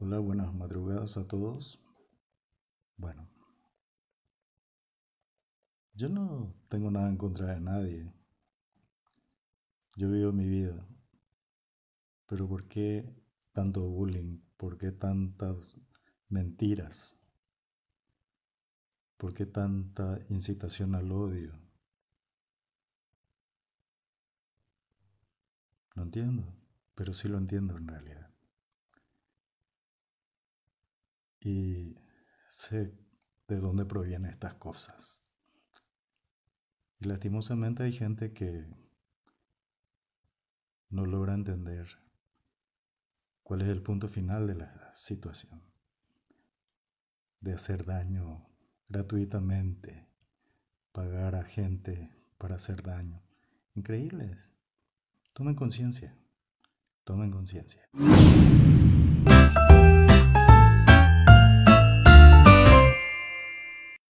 Hola, buenas madrugadas a todos. Bueno, yo no tengo nada en contra de nadie. Yo vivo mi vida. Pero ¿por qué tanto bullying? ¿Por qué tantas mentiras? ¿Por qué tanta incitación al odio? No entiendo, pero sí lo entiendo en realidad. y sé de dónde provienen estas cosas. Y lastimosamente hay gente que no logra entender cuál es el punto final de la situación, de hacer daño gratuitamente, pagar a gente para hacer daño. Increíbles. Tomen conciencia, tomen conciencia.